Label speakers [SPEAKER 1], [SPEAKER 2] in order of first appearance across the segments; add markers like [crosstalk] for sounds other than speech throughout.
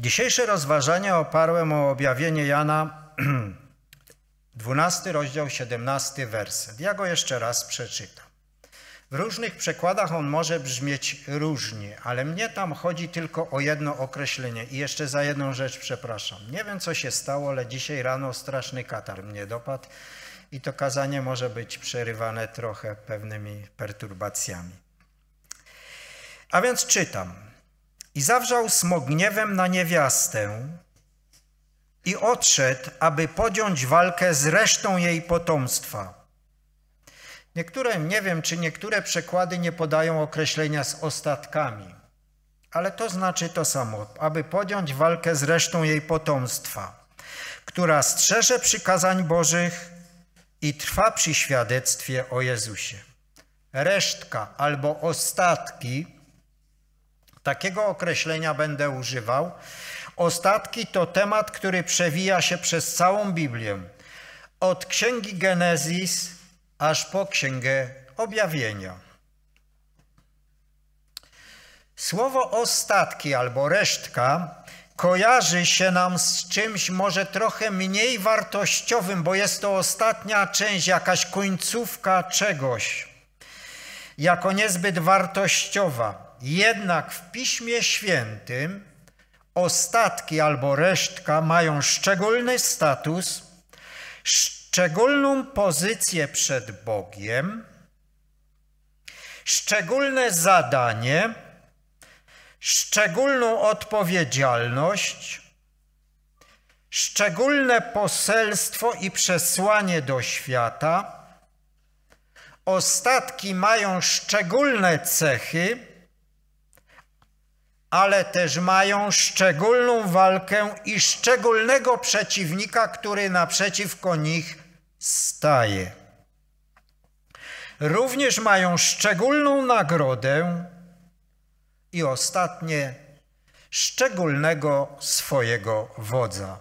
[SPEAKER 1] Dzisiejsze rozważania oparłem o objawienie Jana, 12 [clears throat] rozdział, 17 werset. Ja go jeszcze raz przeczytam. W różnych przekładach on może brzmieć różnie, ale mnie tam chodzi tylko o jedno określenie i jeszcze za jedną rzecz przepraszam. Nie wiem, co się stało, ale dzisiaj rano straszny katar mnie dopadł i to kazanie może być przerywane trochę pewnymi perturbacjami. A więc czytam. I zawrzał smog gniewem na niewiastę i odszedł, aby podjąć walkę z resztą jej potomstwa. Niektóre, nie wiem, czy niektóre przekłady nie podają określenia z ostatkami, ale to znaczy to samo, aby podjąć walkę z resztą jej potomstwa, która strzeże przykazań Bożych i trwa przy świadectwie o Jezusie. Resztka albo ostatki Takiego określenia będę używał. Ostatki to temat, który przewija się przez całą Biblię. Od księgi Genezis aż po księgę objawienia. Słowo ostatki albo resztka kojarzy się nam z czymś może trochę mniej wartościowym, bo jest to ostatnia część, jakaś końcówka czegoś, jako niezbyt wartościowa. Jednak w Piśmie Świętym ostatki albo resztka mają szczególny status, szczególną pozycję przed Bogiem, szczególne zadanie, szczególną odpowiedzialność, szczególne poselstwo i przesłanie do świata. Ostatki mają szczególne cechy, ale też mają szczególną walkę i szczególnego przeciwnika, który naprzeciwko nich staje. Również mają szczególną nagrodę i ostatnie szczególnego swojego wodza.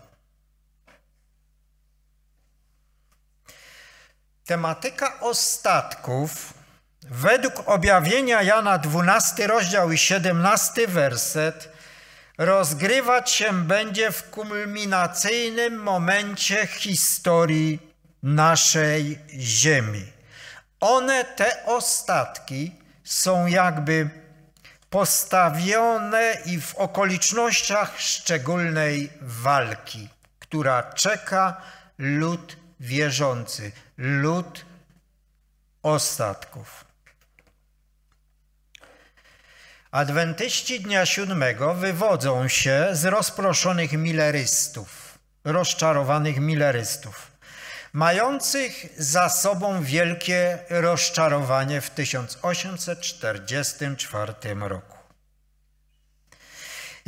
[SPEAKER 1] Tematyka ostatków Według objawienia Jana 12 rozdział i 17 werset rozgrywać się będzie w kulminacyjnym momencie historii naszej ziemi. One, te ostatki, są jakby postawione i w okolicznościach szczególnej walki, która czeka lud wierzący, lud ostatków. Adwentyści dnia siódmego wywodzą się z rozproszonych milerystów, rozczarowanych milerystów, mających za sobą wielkie rozczarowanie w 1844 roku.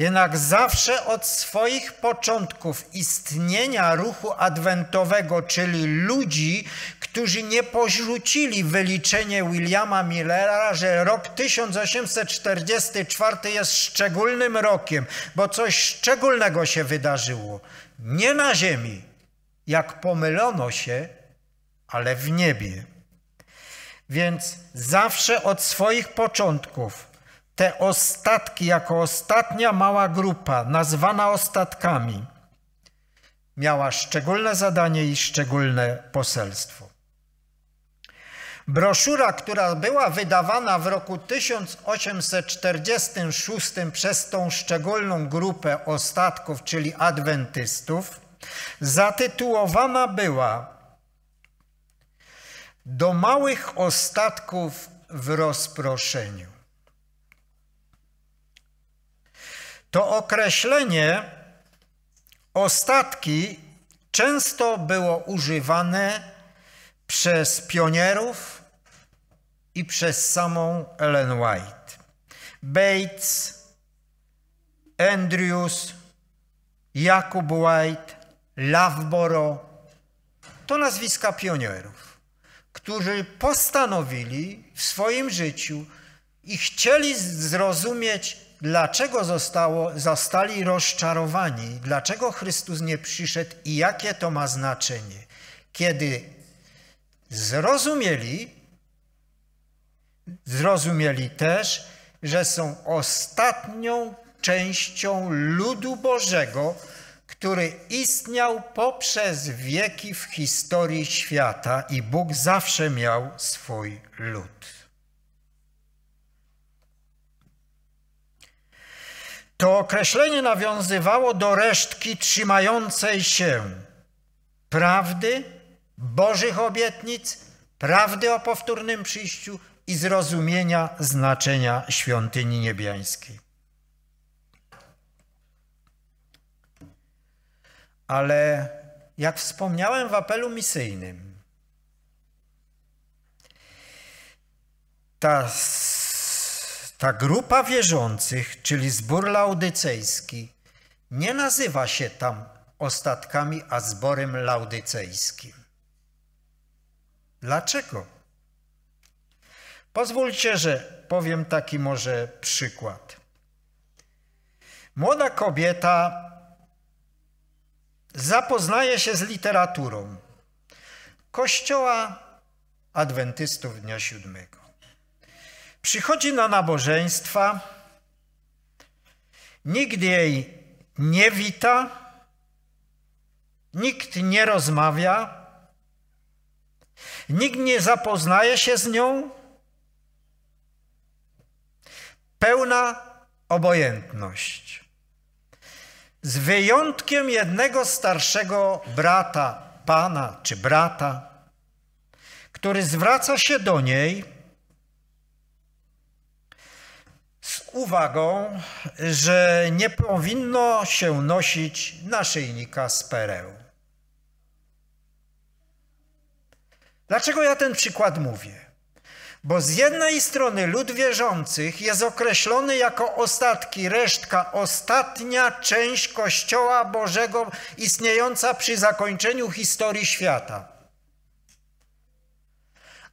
[SPEAKER 1] Jednak zawsze od swoich początków istnienia ruchu adwentowego, czyli ludzi, którzy nie porzucili wyliczenie Williama Millera, że rok 1844 jest szczególnym rokiem, bo coś szczególnego się wydarzyło. Nie na Ziemi, jak pomylono się, ale w niebie. Więc zawsze od swoich początków te ostatki jako ostatnia mała grupa, nazwana ostatkami, miała szczególne zadanie i szczególne poselstwo. Broszura, która była wydawana w roku 1846 przez tą szczególną grupę ostatków, czyli adwentystów, zatytułowana była Do małych ostatków w rozproszeniu. To określenie ostatki często było używane przez pionierów i przez samą Ellen White. Bates, Andrews, Jakub White, Lavboro to nazwiska pionierów, którzy postanowili w swoim życiu i chcieli zrozumieć dlaczego zostało, zostali rozczarowani, dlaczego Chrystus nie przyszedł i jakie to ma znaczenie. Kiedy zrozumieli, zrozumieli też, że są ostatnią częścią ludu Bożego, który istniał poprzez wieki w historii świata i Bóg zawsze miał swój lud. To określenie nawiązywało do resztki trzymającej się prawdy, Bożych obietnic, prawdy o powtórnym przyjściu i zrozumienia znaczenia świątyni niebiańskiej. Ale jak wspomniałem w apelu misyjnym, ta ta grupa wierzących, czyli zbór laudycejski, nie nazywa się tam ostatkami, a zborem laudycejskim. Dlaczego? Pozwólcie, że powiem taki może przykład. Młoda kobieta zapoznaje się z literaturą Kościoła Adwentystów Dnia Siódmego. Przychodzi na nabożeństwa, nikt jej nie wita, nikt nie rozmawia, nikt nie zapoznaje się z nią. Pełna obojętność. Z wyjątkiem jednego starszego brata, pana czy brata, który zwraca się do niej uwagą, że nie powinno się nosić naszyjnika z pereł. Dlaczego ja ten przykład mówię? Bo z jednej strony lud wierzących jest określony jako ostatki, resztka, ostatnia część Kościoła Bożego istniejąca przy zakończeniu historii świata.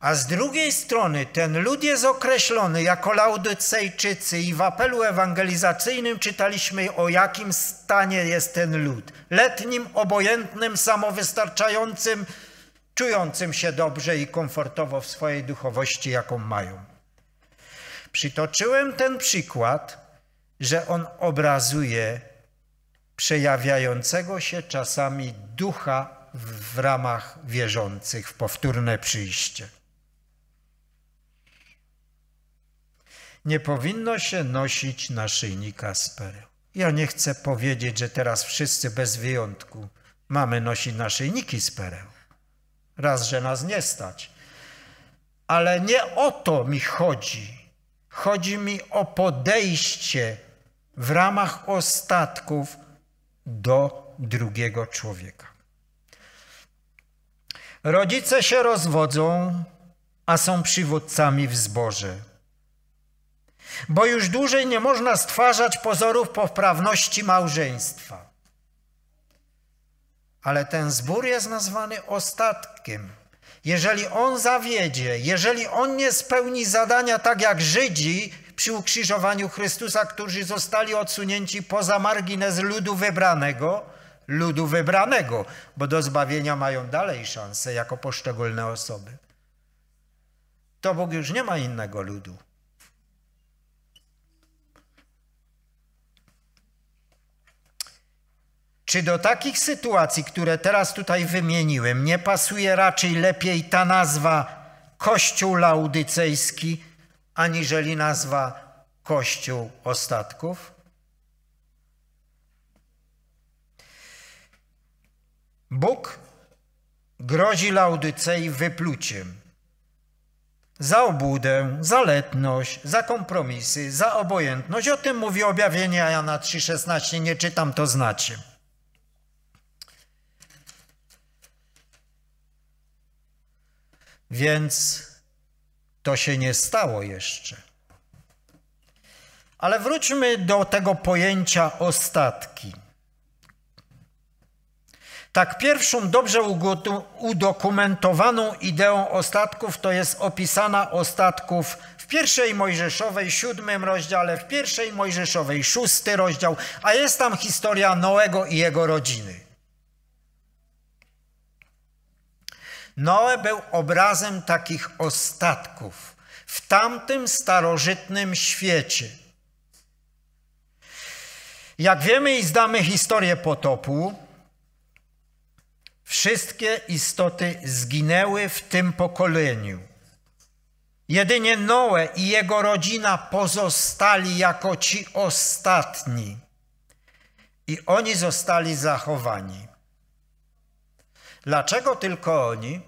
[SPEAKER 1] A z drugiej strony ten lud jest określony jako Laudycejczycy i w apelu ewangelizacyjnym czytaliśmy o jakim stanie jest ten lud. Letnim, obojętnym, samowystarczającym, czującym się dobrze i komfortowo w swojej duchowości, jaką mają. Przytoczyłem ten przykład, że on obrazuje przejawiającego się czasami ducha w ramach wierzących w powtórne przyjście. nie powinno się nosić naszyjnika z pereł. Ja nie chcę powiedzieć, że teraz wszyscy bez wyjątku mamy nosić naszyjniki z pereł. Raz, że nas nie stać. Ale nie o to mi chodzi. Chodzi mi o podejście w ramach ostatków do drugiego człowieka. Rodzice się rozwodzą, a są przywódcami w zborze bo już dłużej nie można stwarzać pozorów poprawności małżeństwa. Ale ten zbór jest nazwany ostatkiem. Jeżeli on zawiedzie, jeżeli on nie spełni zadania tak jak Żydzi przy ukrzyżowaniu Chrystusa, którzy zostali odsunięci poza margines ludu wybranego, ludu wybranego, bo do zbawienia mają dalej szansę jako poszczególne osoby, to Bóg już nie ma innego ludu. Czy do takich sytuacji, które teraz tutaj wymieniłem, nie pasuje raczej lepiej ta nazwa Kościół Laudycejski, aniżeli nazwa Kościół Ostatków? Bóg grozi Laudycei wypluciem za obłudę, za letność, za kompromisy, za obojętność. O tym mówi objawienie Jana 3,16, nie czytam, to znacie. Więc to się nie stało jeszcze. Ale wróćmy do tego pojęcia ostatki. Tak pierwszą dobrze udokumentowaną ideą ostatków to jest opisana ostatków w pierwszej Mojżeszowej siódmym rozdziale, w pierwszej Mojżeszowej szósty rozdział, a jest tam historia Noego i jego rodziny. Noe był obrazem takich ostatków w tamtym starożytnym świecie. Jak wiemy i zdamy historię potopu, wszystkie istoty zginęły w tym pokoleniu. Jedynie Noe i jego rodzina pozostali jako ci ostatni. I oni zostali zachowani. Dlaczego tylko oni?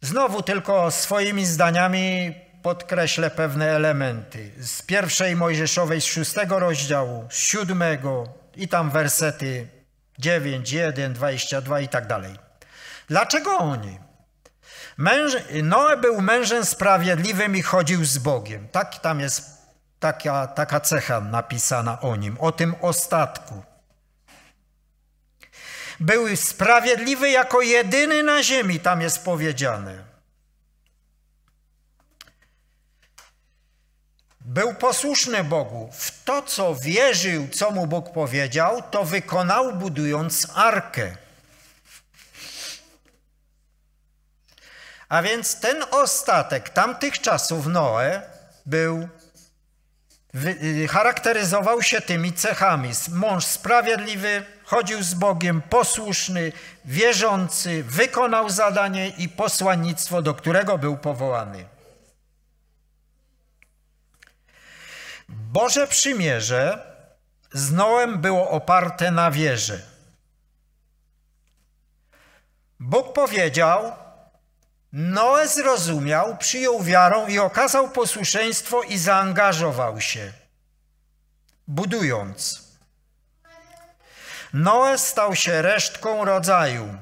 [SPEAKER 1] Znowu tylko swoimi zdaniami podkreślę pewne elementy z pierwszej Mojżeszowej, z szóstego rozdziału, z siódmego i tam wersety 9, 1, 22 i tak dalej. Dlaczego oni? Męż... Noe był mężem sprawiedliwym i chodził z Bogiem. Tak, tam jest taka, taka cecha napisana o nim, o tym ostatku był sprawiedliwy jako jedyny na ziemi, tam jest powiedziane. Był posłuszny Bogu. W to, co wierzył, co mu Bóg powiedział, to wykonał, budując arkę. A więc ten ostatek tamtych czasów Noe był y, charakteryzował się tymi cechami. Mąż sprawiedliwy, chodził z Bogiem, posłuszny, wierzący, wykonał zadanie i posłannictwo, do którego był powołany. Boże przymierze z Noem było oparte na wierze. Bóg powiedział, Noe zrozumiał, przyjął wiarą i okazał posłuszeństwo i zaangażował się, budując. Noe stał się resztką rodzaju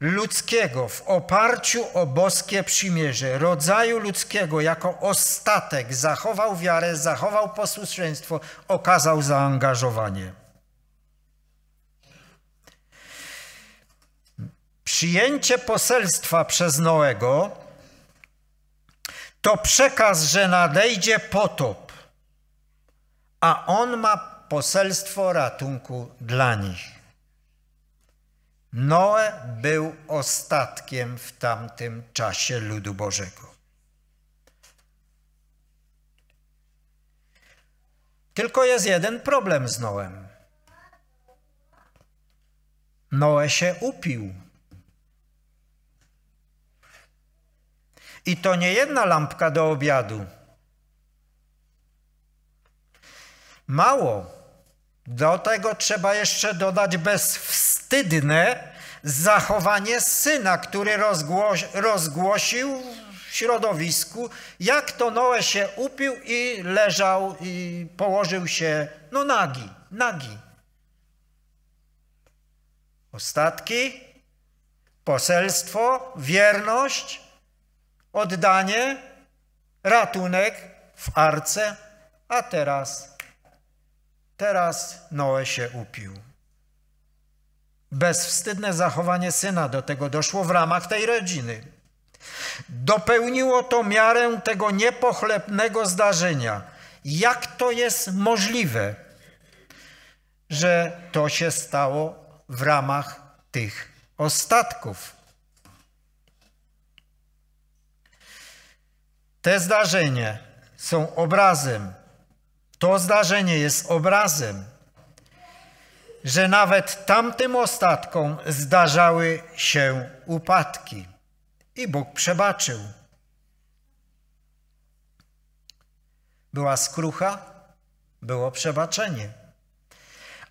[SPEAKER 1] ludzkiego w oparciu o boskie przymierze, rodzaju ludzkiego jako ostatek zachował wiarę, zachował posłuszeństwo, okazał zaangażowanie. Przyjęcie poselstwa przez Noego to przekaz, że nadejdzie potop, a on ma poselstwo ratunku dla nich. Noe był ostatkiem w tamtym czasie ludu Bożego. Tylko jest jeden problem z Noem. Noe się upił. I to nie jedna lampka do obiadu. Mało. Do tego trzeba jeszcze dodać bezwstydne zachowanie syna, który rozgłoś, rozgłosił w środowisku, jak to Noe się upił i leżał i położył się, no nagi, nagi. Ostatki, poselstwo, wierność, oddanie, ratunek w arce, a teraz Teraz Noe się upił. Bezwstydne zachowanie syna do tego doszło w ramach tej rodziny. Dopełniło to miarę tego niepochlebnego zdarzenia. Jak to jest możliwe, że to się stało w ramach tych ostatków? Te zdarzenia są obrazem to zdarzenie jest obrazem, że nawet tamtym ostatkom zdarzały się upadki i Bóg przebaczył. Była skrucha, było przebaczenie.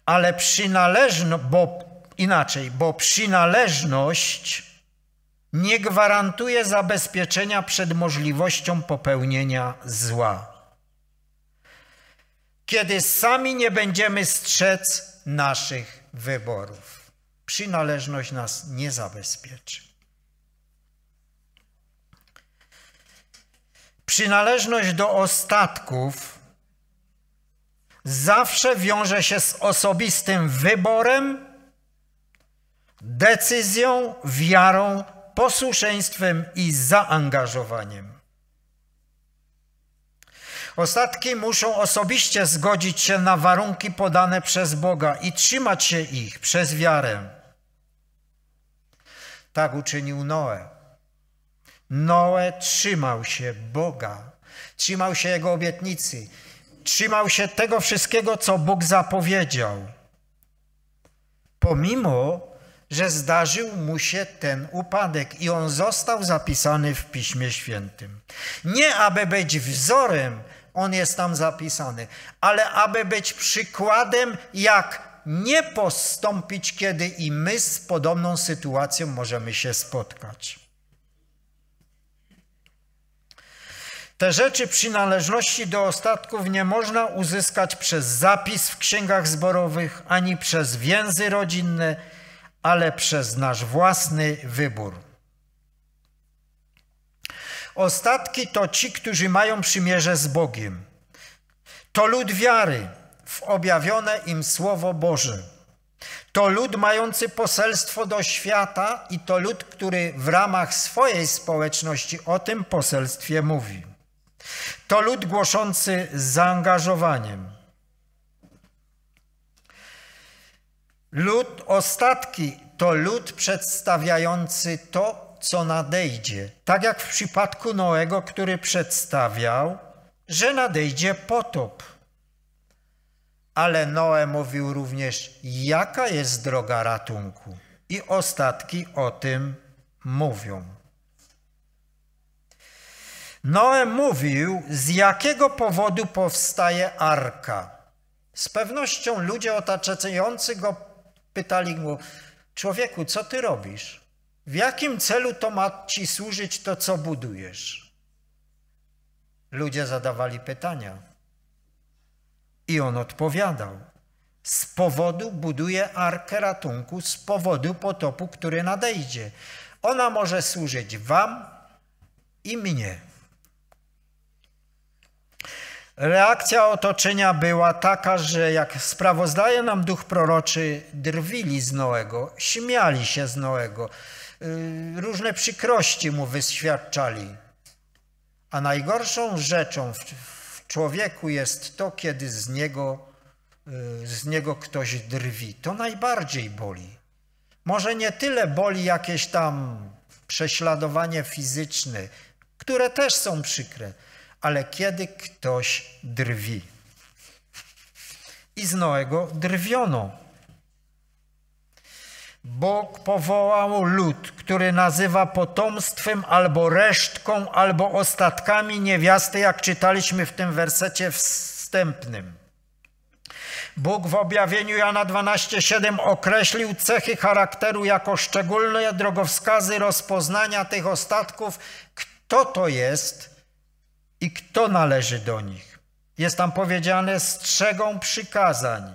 [SPEAKER 1] Ale przynależność, bo inaczej, bo przynależność nie gwarantuje zabezpieczenia przed możliwością popełnienia zła kiedy sami nie będziemy strzec naszych wyborów. Przynależność nas nie zabezpieczy. Przynależność do ostatków zawsze wiąże się z osobistym wyborem, decyzją, wiarą, posłuszeństwem i zaangażowaniem. Ostatki muszą osobiście zgodzić się na warunki podane przez Boga i trzymać się ich przez wiarę. Tak uczynił Noe. Noe trzymał się Boga, trzymał się Jego obietnicy, trzymał się tego wszystkiego, co Bóg zapowiedział. Pomimo, że zdarzył mu się ten upadek i on został zapisany w Piśmie Świętym. Nie aby być wzorem, on jest tam zapisany. Ale aby być przykładem, jak nie postąpić, kiedy i my z podobną sytuacją możemy się spotkać. Te rzeczy przynależności do ostatków nie można uzyskać przez zapis w księgach zborowych ani przez więzy rodzinne, ale przez nasz własny wybór. Ostatki to ci, którzy mają przymierze z Bogiem. To lud wiary w objawione im Słowo Boże. To lud mający poselstwo do świata i to lud, który w ramach swojej społeczności o tym poselstwie mówi. To lud głoszący z zaangażowaniem. Lud ostatki to lud przedstawiający to, co nadejdzie. Tak jak w przypadku Noego, który przedstawiał, że nadejdzie potop. Ale Noe mówił również, jaka jest droga ratunku. I ostatki o tym mówią. Noe mówił, z jakiego powodu powstaje arka. Z pewnością ludzie otaczający go pytali mu, człowieku, co ty robisz? W jakim celu to ma ci służyć to, co budujesz? Ludzie zadawali pytania. I on odpowiadał. Z powodu buduje arkę ratunku, z powodu potopu, który nadejdzie. Ona może służyć wam i mnie. Reakcja otoczenia była taka, że jak sprawozdaje nam duch proroczy, drwili z Noego, śmiali się z Noego. Y, różne przykrości mu wyświadczali. A najgorszą rzeczą w człowieku jest to, kiedy z niego, y, z niego ktoś drwi. To najbardziej boli. Może nie tyle boli jakieś tam prześladowanie fizyczne, które też są przykre, ale kiedy ktoś drwi. I z Noego drwiono. Bóg powołał lud, który nazywa potomstwem albo resztką, albo ostatkami niewiasty, jak czytaliśmy w tym wersecie wstępnym. Bóg w objawieniu Jana 12:7 określił cechy charakteru jako szczególne drogowskazy rozpoznania tych ostatków, kto to jest i kto należy do nich. Jest tam powiedziane strzegą przykazań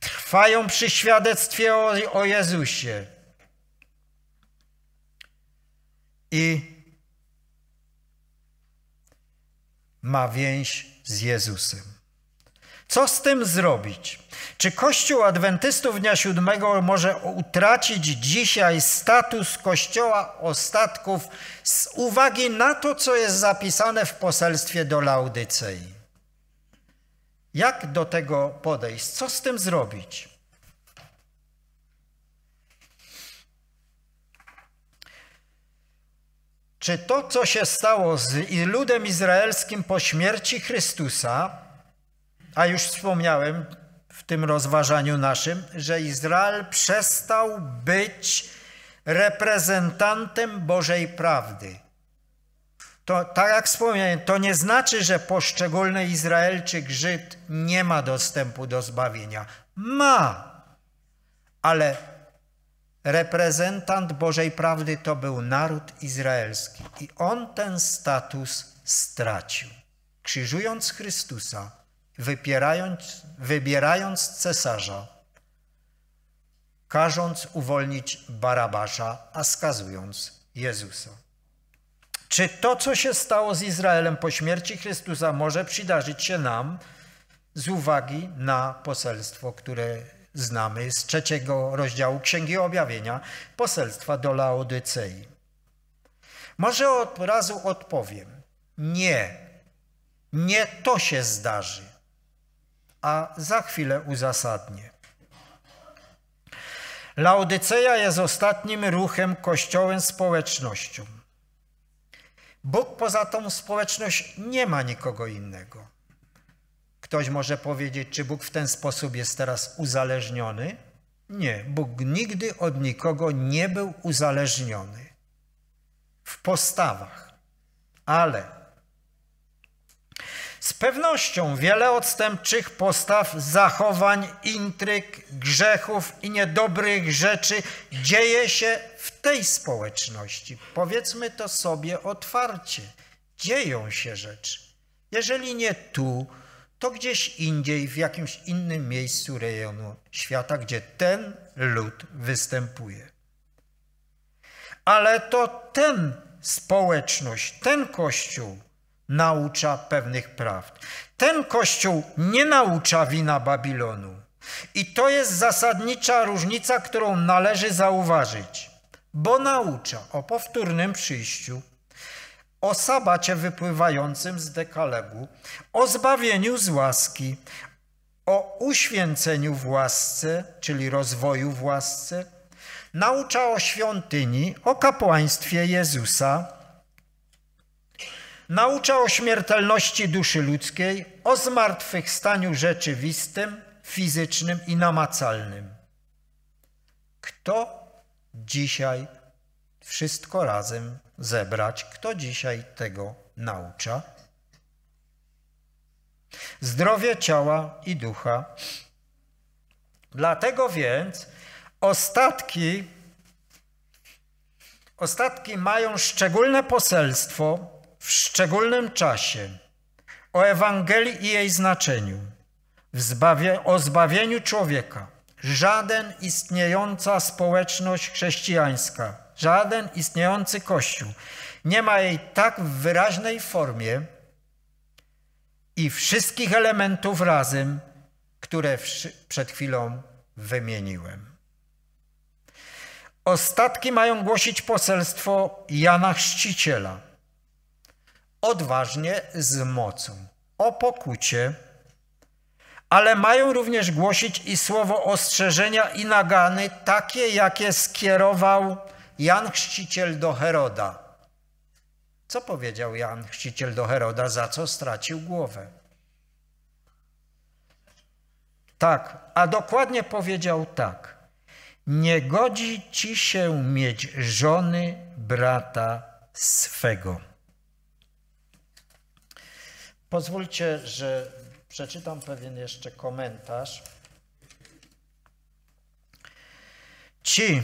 [SPEAKER 1] trwają przy świadectwie o, o Jezusie. I ma więź z Jezusem. Co z tym zrobić? Czy Kościół Adwentystów Dnia Siódmego może utracić dzisiaj status Kościoła ostatków z uwagi na to, co jest zapisane w poselstwie do Laudycei? Jak do tego podejść? Co z tym zrobić? Czy to, co się stało z ludem izraelskim po śmierci Chrystusa, a już wspomniałem w tym rozważaniu naszym, że Izrael przestał być reprezentantem Bożej prawdy to, tak jak wspomniałem, to nie znaczy, że poszczególny Izraelczyk, Żyd nie ma dostępu do zbawienia. Ma, ale reprezentant Bożej Prawdy to był naród izraelski i on ten status stracił. Krzyżując Chrystusa, wypierając, wybierając cesarza, każąc uwolnić Barabasza, a skazując Jezusa. Czy to, co się stało z Izraelem po śmierci Chrystusa, może przydarzyć się nam z uwagi na poselstwo, które znamy z trzeciego rozdziału Księgi Objawienia, poselstwa do Laodycei? Może od razu odpowiem. Nie, nie to się zdarzy, a za chwilę uzasadnię. Laodyceja jest ostatnim ruchem kościołem społecznością. Bóg poza tą społeczność nie ma nikogo innego. Ktoś może powiedzieć, czy Bóg w ten sposób jest teraz uzależniony? Nie, Bóg nigdy od nikogo nie był uzależniony w postawach, ale z pewnością wiele odstępczych postaw, zachowań, intryg, grzechów i niedobrych rzeczy dzieje się tej społeczności, powiedzmy to sobie otwarcie, dzieją się rzeczy. Jeżeli nie tu, to gdzieś indziej, w jakimś innym miejscu rejonu świata, gdzie ten lud występuje. Ale to ten społeczność, ten Kościół naucza pewnych prawd. Ten Kościół nie naucza wina Babilonu. I to jest zasadnicza różnica, którą należy zauważyć bo naucza o powtórnym przyjściu, o sabacie wypływającym z dekalegu, o zbawieniu z łaski, o uświęceniu własce, czyli rozwoju własce. naucza o świątyni, o kapłaństwie Jezusa, naucza o śmiertelności duszy ludzkiej, o zmartwychwstaniu rzeczywistym, fizycznym i namacalnym. Kto dzisiaj wszystko razem zebrać, kto dzisiaj tego naucza. Zdrowie ciała i ducha. Dlatego więc ostatki, ostatki mają szczególne poselstwo w szczególnym czasie o Ewangelii i jej znaczeniu, zbawie, o zbawieniu człowieka żaden istniejąca społeczność chrześcijańska, żaden istniejący Kościół nie ma jej tak w wyraźnej formie i wszystkich elementów razem, które przed chwilą wymieniłem. Ostatki mają głosić poselstwo Jana Chrzciciela. Odważnie z mocą. O pokucie ale mają również głosić i słowo ostrzeżenia i nagany, takie jakie skierował Jan Chrzciciel do Heroda. Co powiedział Jan Chrzciciel do Heroda, za co stracił głowę? Tak, a dokładnie powiedział tak. Nie godzi ci się mieć żony brata swego. Pozwólcie, że przeczytam pewien jeszcze komentarz. Ci,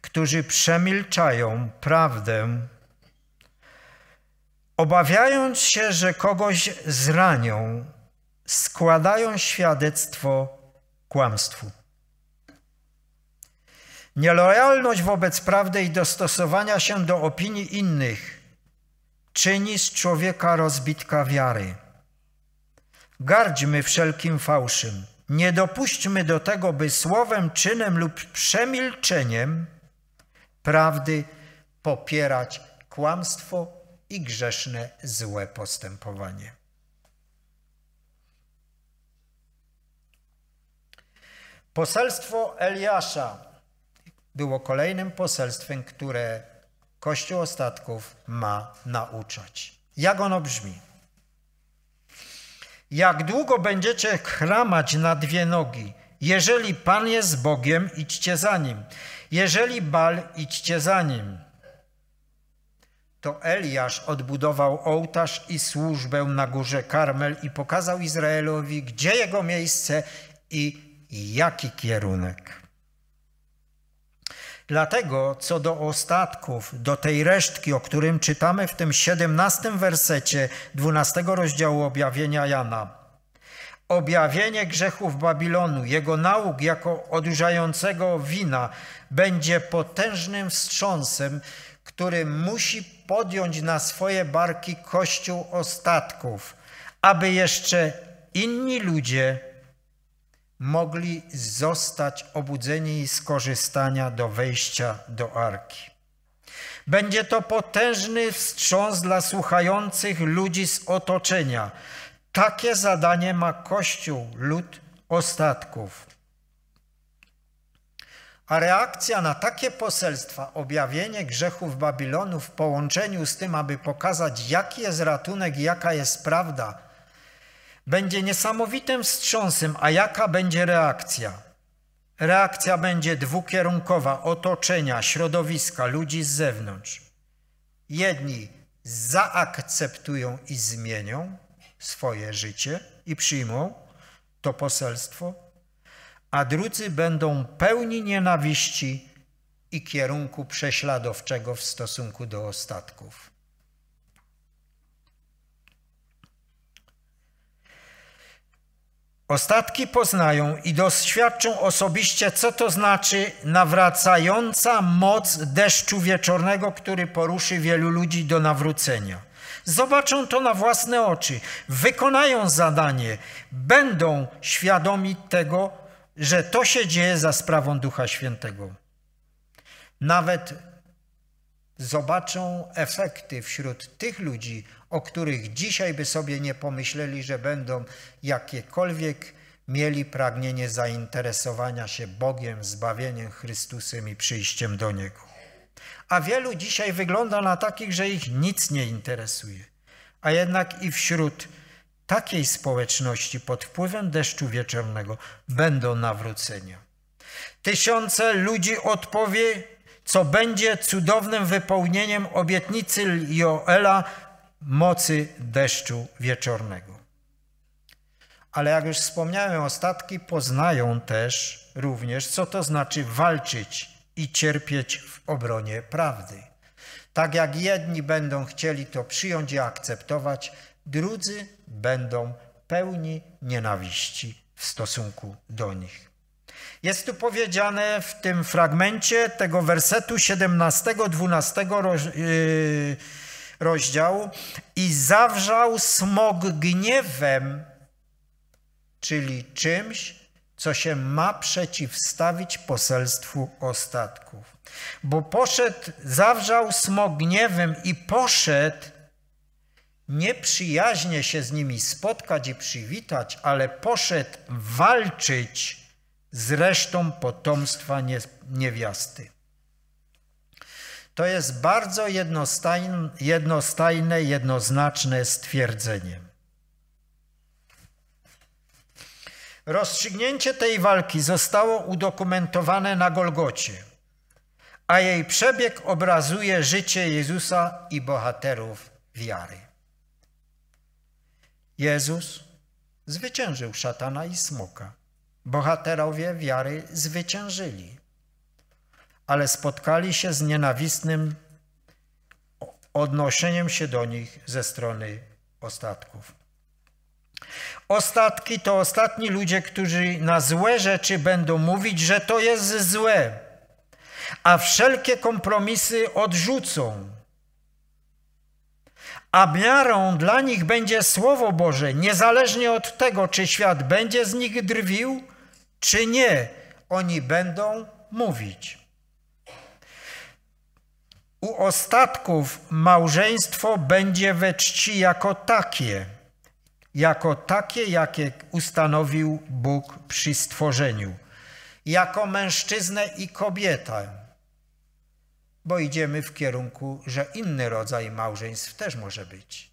[SPEAKER 1] którzy przemilczają prawdę, obawiając się, że kogoś zranią, składają świadectwo kłamstwu. Nielojalność wobec prawdy i dostosowania się do opinii innych czyni z człowieka rozbitka wiary. Gardźmy wszelkim fałszym. Nie dopuśćmy do tego, by słowem, czynem lub przemilczeniem prawdy popierać kłamstwo i grzeszne złe postępowanie. Poselstwo Eliasza było kolejnym poselstwem, które Kościół Ostatków ma nauczać. Jak ono brzmi? Jak długo będziecie chramać na dwie nogi? Jeżeli Pan jest Bogiem, idźcie za Nim. Jeżeli Bal, idźcie za Nim. To Eliasz odbudował ołtarz i służbę na górze Karmel i pokazał Izraelowi, gdzie jego miejsce i jaki kierunek. Dlatego co do ostatków, do tej resztki, o którym czytamy w tym 17 wersecie 12 rozdziału objawienia Jana. Objawienie grzechów Babilonu, jego nauk jako odurzającego wina, będzie potężnym wstrząsem, który musi podjąć na swoje barki Kościół ostatków, aby jeszcze inni ludzie mogli zostać obudzeni i skorzystania do wejścia do arki. Będzie to potężny wstrząs dla słuchających ludzi z otoczenia. Takie zadanie ma Kościół, lud ostatków. A reakcja na takie poselstwa, objawienie grzechów Babilonu w połączeniu z tym, aby pokazać, jaki jest ratunek i jaka jest prawda – będzie niesamowitym wstrząsem, a jaka będzie reakcja? Reakcja będzie dwukierunkowa otoczenia, środowiska, ludzi z zewnątrz. Jedni zaakceptują i zmienią swoje życie i przyjmą to poselstwo, a drudzy będą pełni nienawiści i kierunku prześladowczego w stosunku do ostatków. Ostatki poznają i doświadczą osobiście, co to znaczy nawracająca moc deszczu wieczornego, który poruszy wielu ludzi do nawrócenia. Zobaczą to na własne oczy, wykonają zadanie, będą świadomi tego, że to się dzieje za sprawą Ducha Świętego. Nawet zobaczą efekty wśród tych ludzi, o których dzisiaj by sobie nie pomyśleli, że będą jakiekolwiek mieli pragnienie zainteresowania się Bogiem, zbawieniem Chrystusem i przyjściem do Niego. A wielu dzisiaj wygląda na takich, że ich nic nie interesuje. A jednak i wśród takiej społeczności pod wpływem deszczu wieczornego będą nawrócenia. Tysiące ludzi odpowie co będzie cudownym wypełnieniem obietnicy Joela mocy deszczu wieczornego. Ale jak już wspomniałem, ostatki poznają też również, co to znaczy walczyć i cierpieć w obronie prawdy. Tak jak jedni będą chcieli to przyjąć i akceptować, drudzy będą pełni nienawiści w stosunku do nich. Jest tu powiedziane w tym fragmencie tego wersetu 17-12 yy, rozdziału i zawrzał smog gniewem, czyli czymś, co się ma przeciwstawić poselstwu ostatków. Bo poszedł, zawrzał smog gniewem i poszedł nieprzyjaźnie się z nimi spotkać i przywitać, ale poszedł walczyć z resztą potomstwa niewiasty. To jest bardzo jednostajne, jednoznaczne stwierdzenie. Rozstrzygnięcie tej walki zostało udokumentowane na Golgocie, a jej przebieg obrazuje życie Jezusa i bohaterów wiary. Jezus zwyciężył szatana i smoka bohaterowie wiary zwyciężyli, ale spotkali się z nienawistnym odnoszeniem się do nich ze strony ostatków. Ostatki to ostatni ludzie, którzy na złe rzeczy będą mówić, że to jest złe, a wszelkie kompromisy odrzucą a miarą dla nich będzie Słowo Boże, niezależnie od tego, czy świat będzie z nich drwił, czy nie, oni będą mówić. U ostatków małżeństwo będzie we czci jako takie, jako takie, jakie ustanowił Bóg przy stworzeniu, jako mężczyznę i kobietę bo idziemy w kierunku, że inny rodzaj małżeństw też może być.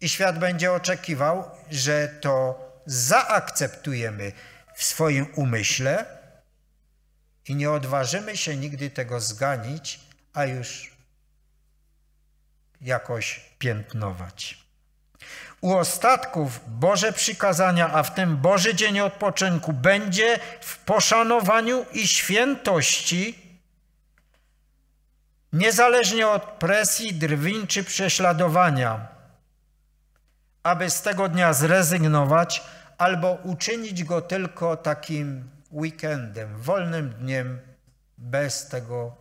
[SPEAKER 1] I świat będzie oczekiwał, że to zaakceptujemy w swoim umyśle i nie odważymy się nigdy tego zganić, a już jakoś piętnować. U ostatków Boże przykazania, a w tym Boży Dzień Odpoczynku, będzie w poszanowaniu i świętości niezależnie od presji, drwin czy prześladowania, aby z tego dnia zrezygnować albo uczynić go tylko takim weekendem, wolnym dniem, bez tego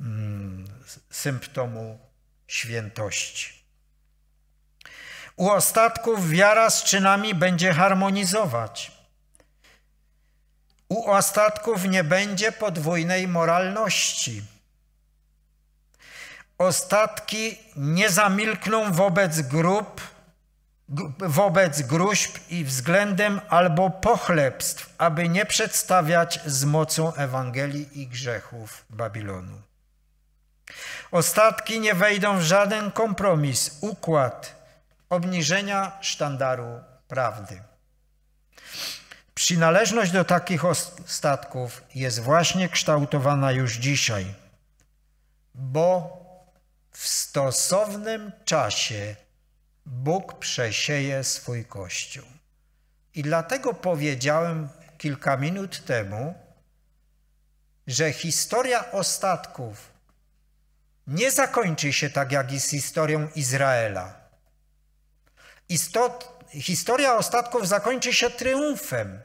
[SPEAKER 1] mm, symptomu świętości. U ostatków wiara z czynami będzie harmonizować. U ostatków nie będzie podwójnej moralności ostatki nie zamilkną wobec grup, wobec gruźb i względem albo pochlebstw, aby nie przedstawiać z mocą Ewangelii i grzechów Babilonu. Ostatki nie wejdą w żaden kompromis, układ obniżenia sztandaru prawdy. Przynależność do takich ostatków jest właśnie kształtowana już dzisiaj, bo w stosownym czasie Bóg przesieje swój Kościół. I dlatego powiedziałem kilka minut temu, że historia ostatków nie zakończy się tak jak z historią Izraela. Istot, historia ostatków zakończy się triumfem,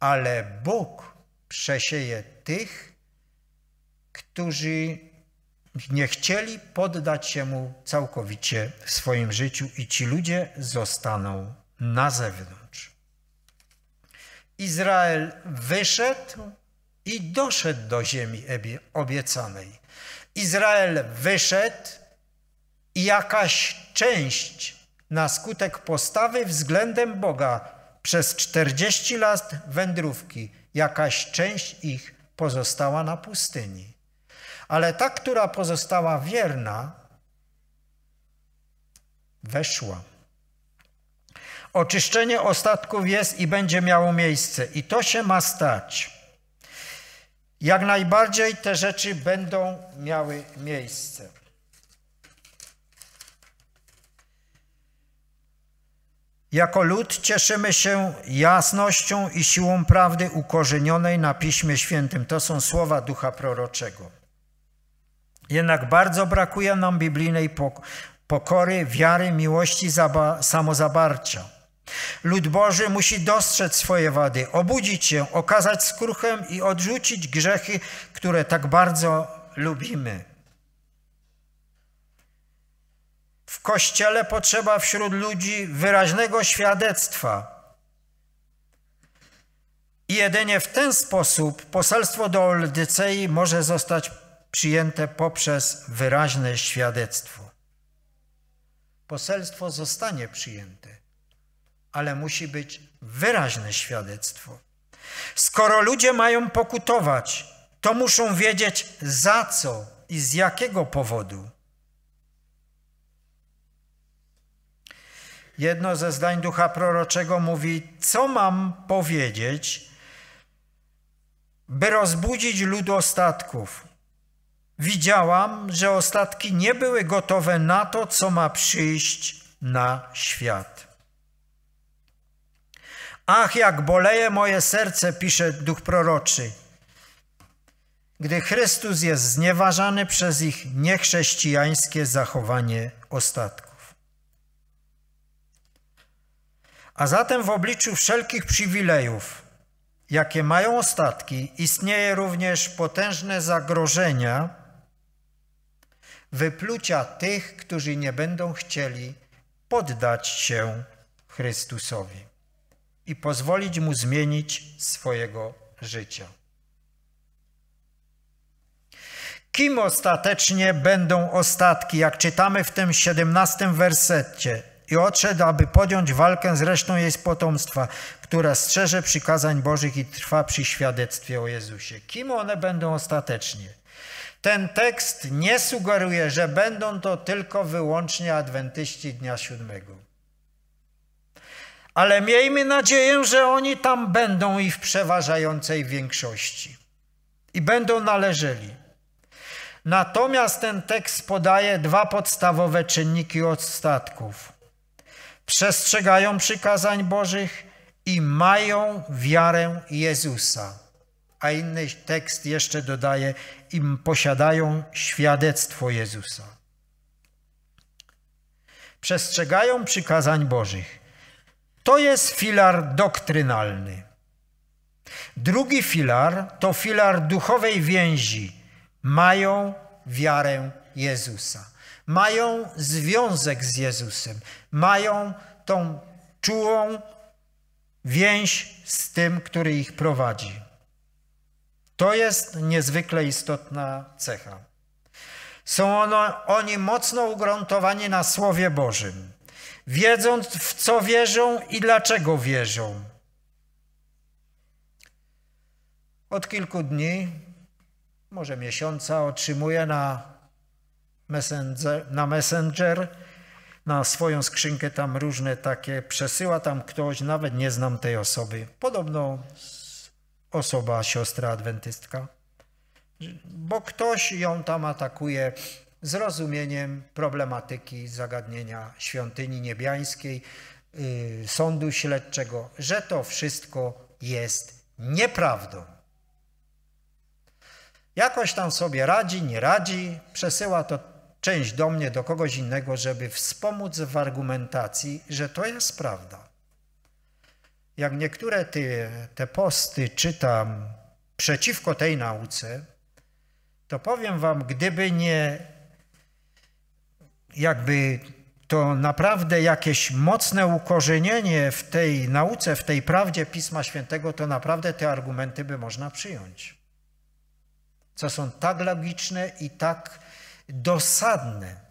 [SPEAKER 1] ale Bóg przesieje tych, którzy nie chcieli poddać się mu całkowicie w swoim życiu i ci ludzie zostaną na zewnątrz. Izrael wyszedł i doszedł do ziemi obiecanej. Izrael wyszedł i jakaś część na skutek postawy względem Boga przez 40 lat wędrówki, jakaś część ich pozostała na pustyni ale ta, która pozostała wierna, weszła. Oczyszczenie ostatków jest i będzie miało miejsce, i to się ma stać. Jak najbardziej te rzeczy będą miały miejsce. Jako lud cieszymy się jasnością i siłą prawdy ukorzenionej na Piśmie Świętym. To są słowa ducha proroczego. Jednak bardzo brakuje nam biblijnej pokory, wiary, miłości, samozabarcia. Lud Boży musi dostrzec swoje wady, obudzić się, okazać skruchem i odrzucić grzechy, które tak bardzo lubimy. W kościele potrzeba wśród ludzi wyraźnego świadectwa. I jedynie w ten sposób poselstwo do Oldycei może zostać przyjęte poprzez wyraźne świadectwo. Poselstwo zostanie przyjęte, ale musi być wyraźne świadectwo. Skoro ludzie mają pokutować, to muszą wiedzieć za co i z jakiego powodu. Jedno ze zdań ducha proroczego mówi: Co mam powiedzieć, by rozbudzić lud ostatków? Widziałam, że ostatki nie były gotowe na to, co ma przyjść na świat. Ach, jak boleje moje serce, pisze duch proroczy, gdy Chrystus jest znieważany przez ich niechrześcijańskie zachowanie ostatków. A zatem w obliczu wszelkich przywilejów, jakie mają ostatki, istnieje również potężne zagrożenia, wyplucia tych, którzy nie będą chcieli poddać się Chrystusowi i pozwolić Mu zmienić swojego życia. Kim ostatecznie będą ostatki, jak czytamy w tym 17 wersecie? I odszedł, aby podjąć walkę z resztą jej potomstwa, która strzeże przykazań Bożych i trwa przy świadectwie o Jezusie. Kim one będą ostatecznie? Ten tekst nie sugeruje, że będą to tylko wyłącznie adwentyści dnia siódmego. Ale miejmy nadzieję, że oni tam będą i w przeważającej większości. I będą należeli. Natomiast ten tekst podaje dwa podstawowe czynniki odstatków. Przestrzegają przykazań Bożych i mają wiarę Jezusa. A inny tekst jeszcze dodaje im posiadają świadectwo Jezusa. Przestrzegają przykazań Bożych. To jest filar doktrynalny. Drugi filar to filar duchowej więzi. Mają wiarę Jezusa. Mają związek z Jezusem. Mają tą czułą więź z tym, który ich prowadzi. To jest niezwykle istotna cecha. Są ono, oni mocno ugruntowani na Słowie Bożym, wiedząc w co wierzą i dlaczego wierzą. Od kilku dni, może miesiąca, otrzymuję na messenger, na messenger, na swoją skrzynkę tam różne takie, przesyła tam ktoś, nawet nie znam tej osoby. Podobno osoba, siostra adwentystka, bo ktoś ją tam atakuje z rozumieniem problematyki zagadnienia świątyni niebiańskiej, yy, sądu śledczego, że to wszystko jest nieprawdą. Jakoś tam sobie radzi, nie radzi, przesyła to część do mnie, do kogoś innego, żeby wspomóc w argumentacji, że to jest prawda jak niektóre te, te posty czytam przeciwko tej nauce, to powiem wam, gdyby nie jakby to naprawdę jakieś mocne ukorzenienie w tej nauce, w tej prawdzie Pisma Świętego, to naprawdę te argumenty by można przyjąć. Co są tak logiczne i tak dosadne.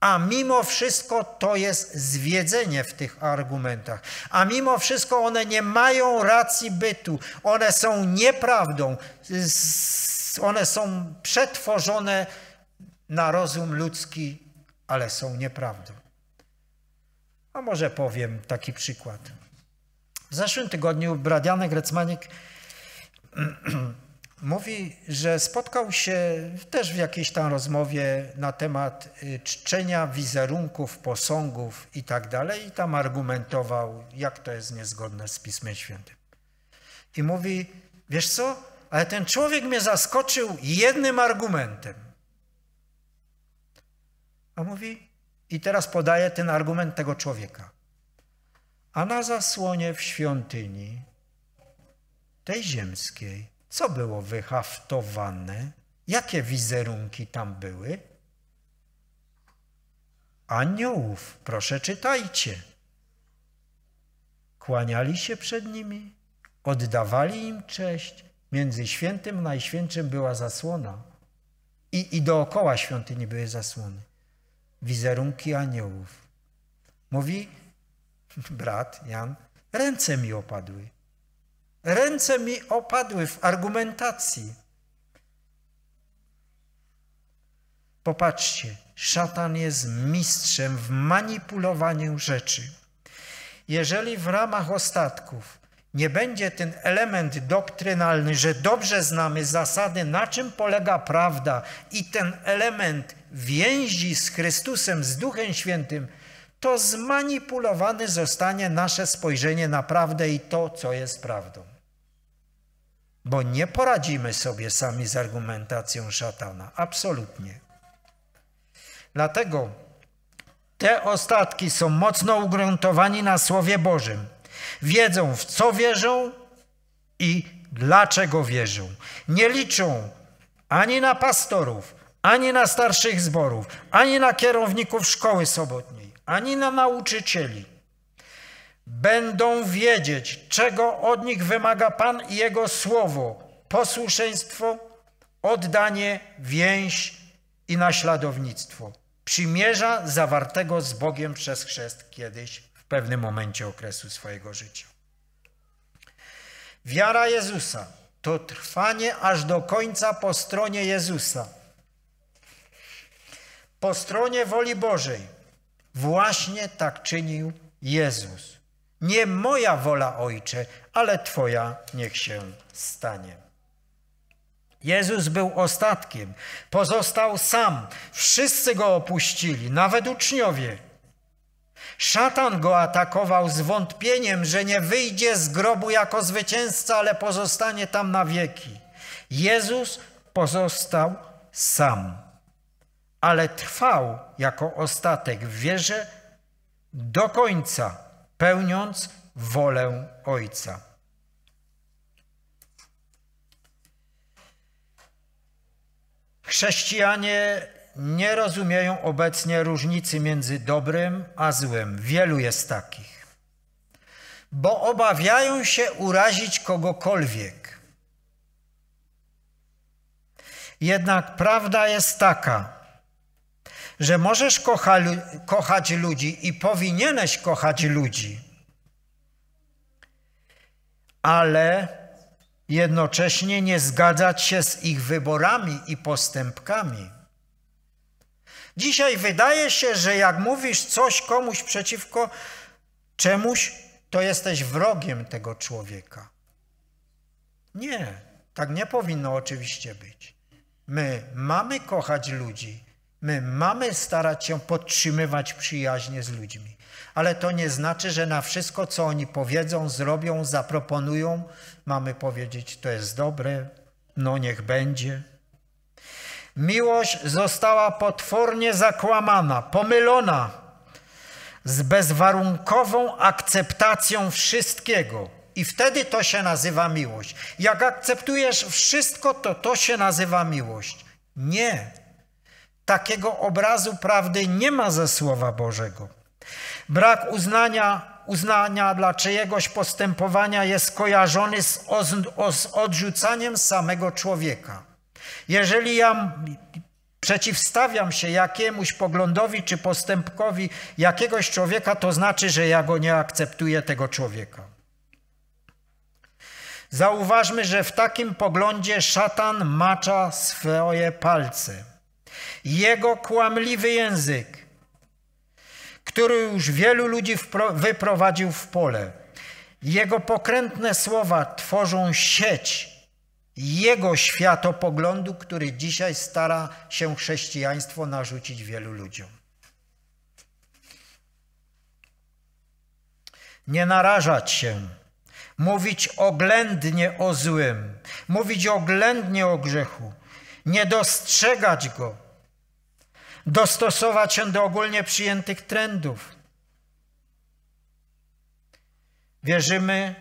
[SPEAKER 1] A mimo wszystko to jest zwiedzenie w tych argumentach. A mimo wszystko one nie mają racji bytu. One są nieprawdą. One są przetworzone na rozum ludzki, ale są nieprawdą. A może powiem taki przykład. W zeszłym tygodniu Bradianek Recmanik [clears throat] mówi, że spotkał się też w jakiejś tam rozmowie na temat y, czczenia wizerunków, posągów i tak dalej i tam argumentował, jak to jest niezgodne z Pismem Świętym. I mówi, wiesz co, ale ten człowiek mnie zaskoczył jednym argumentem. A mówi, i teraz podaje ten argument tego człowieka. A na zasłonie w świątyni tej ziemskiej co było wyhaftowane? Jakie wizerunki tam były? Aniołów, proszę czytajcie. Kłaniali się przed nimi, oddawali im cześć. Między świętym a najświętszym była zasłona. I, I dookoła świątyni były zasłony. Wizerunki aniołów. Mówi brat Jan, ręce mi opadły. Ręce mi opadły w argumentacji. Popatrzcie, szatan jest mistrzem w manipulowaniu rzeczy. Jeżeli w ramach ostatków nie będzie ten element doktrynalny, że dobrze znamy zasady, na czym polega prawda, i ten element więzi z Chrystusem, z Duchem Świętym, to zmanipulowane zostanie nasze spojrzenie na prawdę i to, co jest prawdą bo nie poradzimy sobie sami z argumentacją szatana. Absolutnie. Dlatego te ostatki są mocno ugruntowani na Słowie Bożym. Wiedzą, w co wierzą i dlaczego wierzą. Nie liczą ani na pastorów, ani na starszych zborów, ani na kierowników szkoły sobotniej, ani na nauczycieli Będą wiedzieć, czego od nich wymaga Pan i Jego słowo: posłuszeństwo, oddanie, więź i naśladownictwo. Przymierza zawartego z Bogiem przez chrzest kiedyś w pewnym momencie okresu swojego życia. Wiara Jezusa to trwanie aż do końca po stronie Jezusa, po stronie woli Bożej. Właśnie tak czynił Jezus. Nie moja wola, Ojcze, ale Twoja niech się stanie. Jezus był ostatkiem, pozostał sam, wszyscy go opuścili, nawet uczniowie. Szatan go atakował z wątpieniem, że nie wyjdzie z grobu jako zwycięzca, ale pozostanie tam na wieki. Jezus pozostał sam, ale trwał jako ostatek w wierze do końca pełniąc wolę Ojca. Chrześcijanie nie rozumieją obecnie różnicy między dobrym a złym. Wielu jest takich. Bo obawiają się urazić kogokolwiek. Jednak prawda jest taka, że możesz kocha, kochać ludzi i powinieneś kochać ludzi, ale jednocześnie nie zgadzać się z ich wyborami i postępkami. Dzisiaj wydaje się, że jak mówisz coś komuś przeciwko czemuś, to jesteś wrogiem tego człowieka. Nie, tak nie powinno oczywiście być. My mamy kochać ludzi, My mamy starać się podtrzymywać przyjaźnie z ludźmi, ale to nie znaczy, że na wszystko, co oni powiedzą, zrobią, zaproponują, mamy powiedzieć: To jest dobre, no niech będzie. Miłość została potwornie zakłamana, pomylona z bezwarunkową akceptacją wszystkiego. I wtedy to się nazywa miłość. Jak akceptujesz wszystko, to to się nazywa miłość. Nie. Takiego obrazu prawdy nie ma ze Słowa Bożego. Brak uznania, uznania dla czyjegoś postępowania jest kojarzony z, oz, z odrzucaniem samego człowieka. Jeżeli ja przeciwstawiam się jakiemuś poglądowi czy postępkowi jakiegoś człowieka, to znaczy, że ja go nie akceptuję tego człowieka. Zauważmy, że w takim poglądzie szatan macza swoje palce. Jego kłamliwy język, który już wielu ludzi wyprowadził w pole. Jego pokrętne słowa tworzą sieć jego światopoglądu, który dzisiaj stara się chrześcijaństwo narzucić wielu ludziom. Nie narażać się, mówić oględnie o złym, mówić oględnie o grzechu, nie dostrzegać go, dostosować się do ogólnie przyjętych trendów. Wierzymy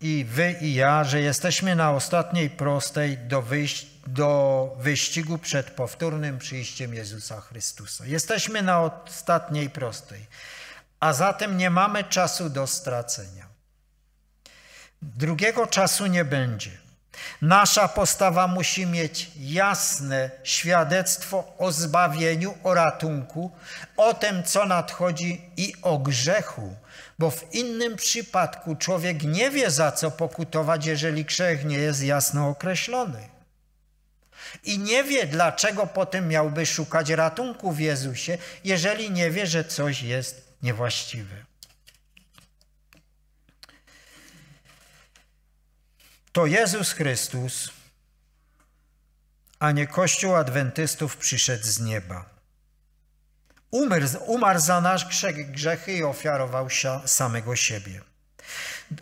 [SPEAKER 1] i wy i ja, że jesteśmy na ostatniej prostej do, do wyścigu przed powtórnym przyjściem Jezusa Chrystusa. Jesteśmy na ostatniej prostej, a zatem nie mamy czasu do stracenia. Drugiego czasu nie będzie. Nasza postawa musi mieć jasne świadectwo o zbawieniu, o ratunku, o tym, co nadchodzi i o grzechu, bo w innym przypadku człowiek nie wie, za co pokutować, jeżeli grzech nie jest jasno określony. I nie wie, dlaczego potem miałby szukać ratunku w Jezusie, jeżeli nie wie, że coś jest niewłaściwe. to Jezus Chrystus, a nie Kościół Adwentystów przyszedł z nieba. Umarł, umarł za nasze grzechy i ofiarował się samego siebie.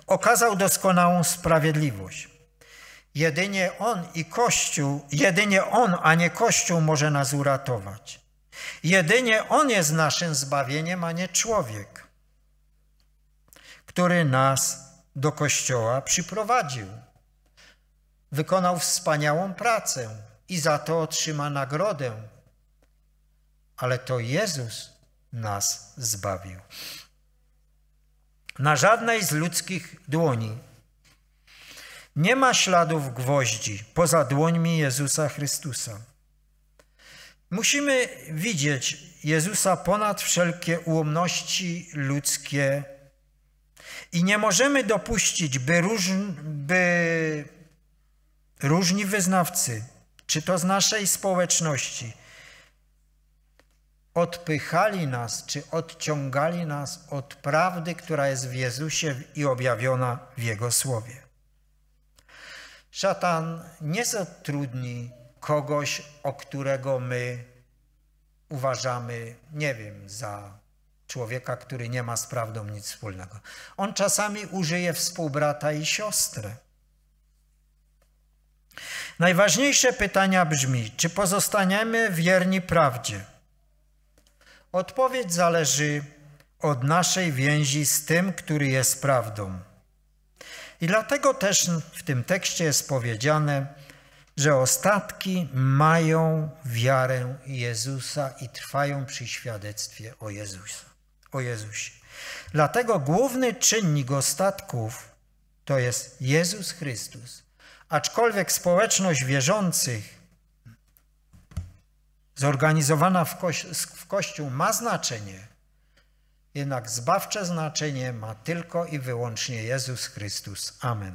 [SPEAKER 1] Okazał doskonałą sprawiedliwość. Jedynie On i Kościół, jedynie On, a nie Kościół może nas uratować. Jedynie On jest naszym zbawieniem, a nie człowiek, który nas do Kościoła przyprowadził. Wykonał wspaniałą pracę i za to otrzyma nagrodę. Ale to Jezus nas zbawił. Na żadnej z ludzkich dłoni nie ma śladów gwoździ poza dłońmi Jezusa Chrystusa. Musimy widzieć Jezusa ponad wszelkie ułomności ludzkie i nie możemy dopuścić, by, różn, by różni wyznawcy, czy to z naszej społeczności, odpychali nas, czy odciągali nas od prawdy, która jest w Jezusie i objawiona w Jego Słowie. Szatan nie zatrudni kogoś, o którego my uważamy, nie wiem, za człowieka, który nie ma z prawdą nic wspólnego. On czasami użyje współbrata i siostrę. Najważniejsze pytania brzmi, czy pozostaniemy wierni prawdzie? Odpowiedź zależy od naszej więzi z tym, który jest prawdą. I dlatego też w tym tekście jest powiedziane, że ostatki mają wiarę Jezusa i trwają przy świadectwie o, Jezusa, o Jezusie. Dlatego główny czynnik ostatków to jest Jezus Chrystus, Aczkolwiek społeczność wierzących zorganizowana w, koś w Kościół ma znaczenie, jednak zbawcze znaczenie ma tylko i wyłącznie Jezus Chrystus. Amen.